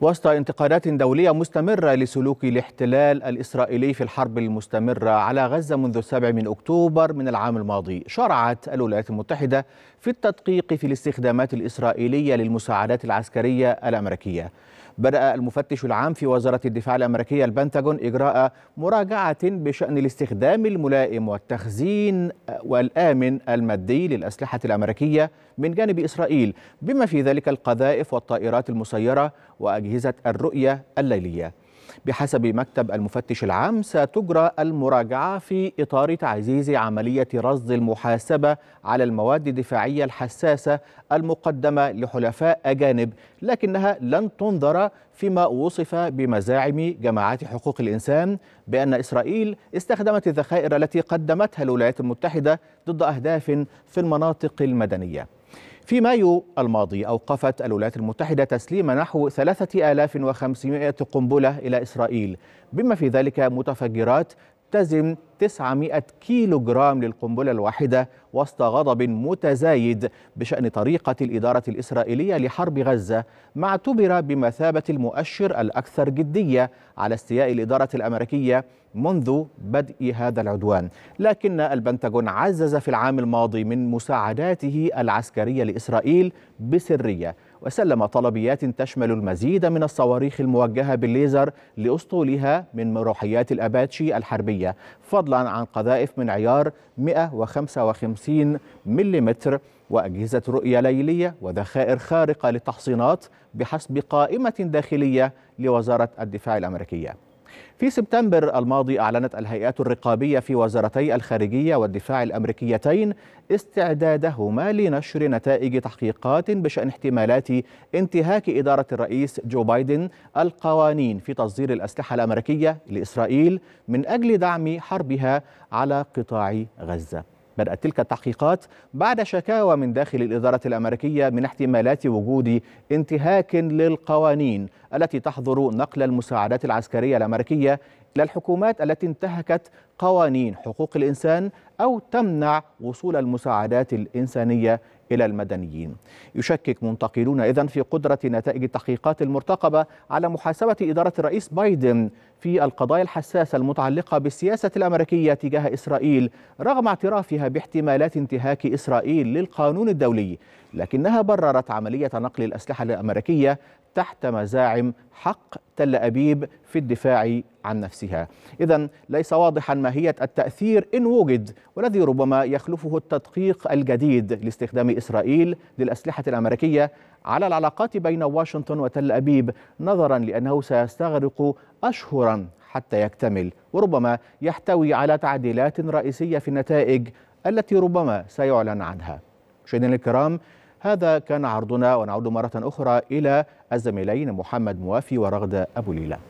وسط انتقادات دولية مستمرة لسلوك الاحتلال الإسرائيلي في الحرب المستمرة على غزة منذ السابع من أكتوبر من العام الماضي شرعت الولايات المتحدة في التدقيق في الاستخدامات الإسرائيلية للمساعدات العسكرية الأمريكية بدأ المفتش العام في وزارة الدفاع الأمريكية البنتاجون إجراء مراجعة بشأن الاستخدام الملائم والتخزين والآمن المادي للأسلحة الأمريكية من جانب إسرائيل بما في ذلك القذائف والطائرات المسيرة و أجهزة الرؤية الليلية بحسب مكتب المفتش العام ستجرى المراجعة في إطار تعزيز عملية رصد المحاسبة على المواد الدفاعية الحساسة المقدمة لحلفاء أجانب لكنها لن تنظر فيما وصف بمزاعم جماعات حقوق الإنسان بأن إسرائيل استخدمت الذخائر التي قدمتها الولايات المتحدة ضد أهداف في المناطق المدنية في مايو الماضي أوقفت الولايات المتحدة تسليم نحو 3500 قنبلة إلى إسرائيل بما في ذلك متفجرات يحتزم 900 كيلو جرام للقنبلة الواحدة وسط غضب متزايد بشأن طريقة الإدارة الإسرائيلية لحرب غزة ما اعتبر بمثابة المؤشر الأكثر جدية على استياء الإدارة الأمريكية منذ بدء هذا العدوان لكن البنتاجون عزز في العام الماضي من مساعداته العسكرية لإسرائيل بسرية وسلم طلبيات تشمل المزيد من الصواريخ الموجهة بالليزر لأسطولها من مروحيات الأباتشي الحربية فضلا عن قذائف من عيار 155 ملم وأجهزة رؤية ليلية وذخائر خارقة للتحصينات بحسب قائمة داخلية لوزارة الدفاع الأمريكية في سبتمبر الماضي أعلنت الهيئات الرقابية في وزارتي الخارجية والدفاع الأمريكيتين استعدادهما لنشر نتائج تحقيقات بشأن احتمالات انتهاك إدارة الرئيس جو بايدن القوانين في تصدير الأسلحة الأمريكية لإسرائيل من أجل دعم حربها على قطاع غزة بدأت تلك التحقيقات بعد شكاوى من داخل الإدارة الأمريكية من احتمالات وجود انتهاك للقوانين التي تحظر نقل المساعدات العسكرية الأمريكية للحكومات التي انتهكت قوانين حقوق الإنسان أو تمنع وصول المساعدات الإنسانية إلى المدنيين يشكك منتقلون إذن في قدرة نتائج التحقيقات المرتقبة على محاسبة إدارة الرئيس بايدن في القضايا الحساسة المتعلقة بالسياسة الأمريكية تجاه إسرائيل رغم اعترافها باحتمالات انتهاك إسرائيل للقانون الدولي لكنها بررت عملية نقل الأسلحة الأمريكية تحت مزاعم حق تل أبيب في الدفاع عن نفسها إذا ليس واضحا ماهية التأثير إن وجد والذي ربما يخلفه التدقيق الجديد لاستخدام إسرائيل للأسلحة الأمريكية على العلاقات بين واشنطن وتل أبيب نظرا لأنه سيستغرق أشهرا حتى يكتمل وربما يحتوي على تعديلات رئيسية في النتائج التي ربما سيعلن عنها مشاهدينا الكرام هذا كان عرضنا ونعود مرة أخرى إلى الزميلين محمد موافي ورغد أبو ليلى